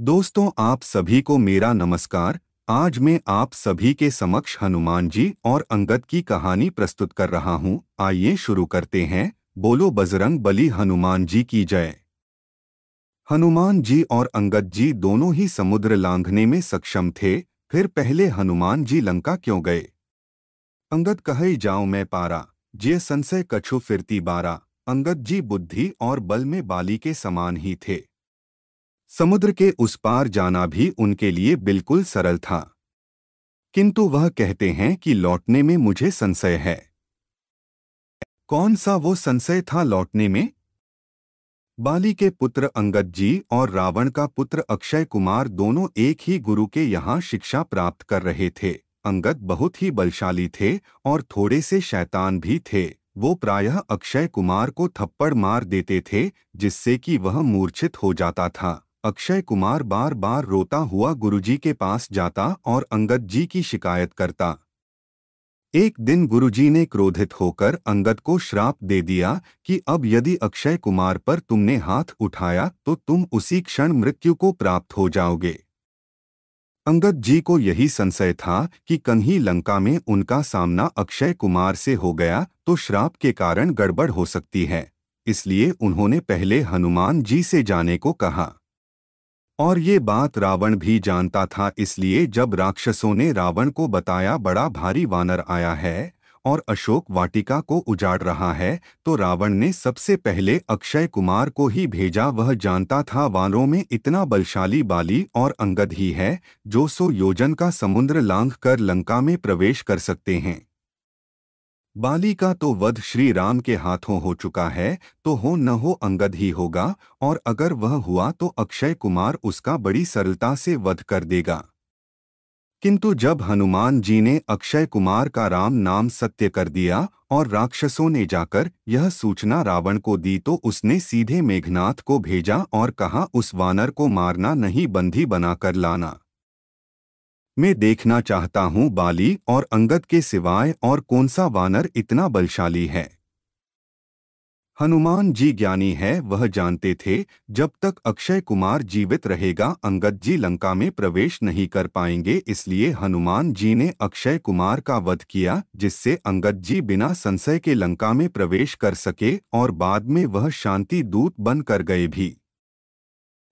दोस्तों आप सभी को मेरा नमस्कार आज मैं आप सभी के समक्ष हनुमान जी और अंगद की कहानी प्रस्तुत कर रहा हूं। आइए शुरू करते हैं बोलो बजरंग बली हनुमान जी की जय हनुमान जी और अंगद जी दोनों ही समुद्र लांघने में सक्षम थे फिर पहले हनुमान जी लंका क्यों गए अंगद कहे जाओ मैं पारा जे संशय कछु फिरती बारा अंगद जी बुद्धि और बल में बाली के समान ही थे समुद्र के उस पार जाना भी उनके लिए बिल्कुल सरल था किंतु वह कहते हैं कि लौटने में मुझे संशय है कौन सा वो संशय था लौटने में बाली के पुत्र अंगद जी और रावण का पुत्र अक्षय कुमार दोनों एक ही गुरु के यहाँ शिक्षा प्राप्त कर रहे थे अंगद बहुत ही बलशाली थे और थोड़े से शैतान भी थे वो प्रायः अक्षय कुमार को थप्पड़ मार देते थे जिससे कि वह मूर्छित हो जाता था अक्षय कुमार बार बार रोता हुआ गुरुजी के पास जाता और अंगद जी की शिकायत करता एक दिन गुरुजी ने क्रोधित होकर अंगद को श्राप दे दिया कि अब यदि अक्षय कुमार पर तुमने हाथ उठाया तो तुम उसी क्षण मृत्यु को प्राप्त हो जाओगे अंगद जी को यही संशय था कि कन्ही लंका में उनका सामना अक्षय कुमार से हो गया तो श्राप के कारण गड़बड़ हो सकती है इसलिए उन्होंने पहले हनुमान जी से जाने को कहा और ये बात रावण भी जानता था इसलिए जब राक्षसों ने रावण को बताया बड़ा भारी वानर आया है और अशोक वाटिका को उजाड़ रहा है तो रावण ने सबसे पहले अक्षय कुमार को ही भेजा वह जानता था वानरों में इतना बलशाली बाली और अंगद ही है जो सो योजन का समुद्र लांघ कर लंका में प्रवेश कर सकते हैं बाली का तो वध श्री राम के हाथों हो चुका है तो हो न हो अंगद ही होगा और अगर वह हुआ तो अक्षय कुमार उसका बड़ी सरलता से वध कर देगा किंतु जब हनुमान जी ने अक्षय कुमार का राम नाम सत्य कर दिया और राक्षसों ने जाकर यह सूचना रावण को दी तो उसने सीधे मेघनाथ को भेजा और कहा उस वानर को मारना नहीं बंधी बनाकर लाना मैं देखना चाहता हूँ बाली और अंगद के सिवाय और कौन सा वानर इतना बलशाली है हनुमान जी ज्ञानी है वह जानते थे जब तक अक्षय कुमार जीवित रहेगा अंगद जी लंका में प्रवेश नहीं कर पाएंगे इसलिए हनुमान जी ने अक्षय कुमार का वध किया जिससे अंगद जी बिना संशय के लंका में प्रवेश कर सके और बाद में वह शांति दूत कर गए भी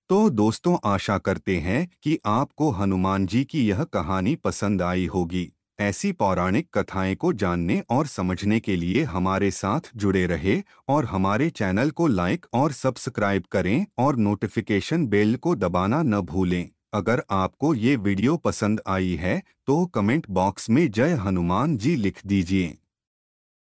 तो दोस्तों आशा करते हैं कि आपको हनुमान जी की यह कहानी पसंद आई होगी ऐसी पौराणिक कथाएं को जानने और समझने के लिए हमारे साथ जुड़े रहे और हमारे चैनल को लाइक और सब्सक्राइब करें और नोटिफिकेशन बेल को दबाना न भूलें अगर आपको ये वीडियो पसंद आई है तो कमेंट बॉक्स में जय हनुमान जी लिख दीजिए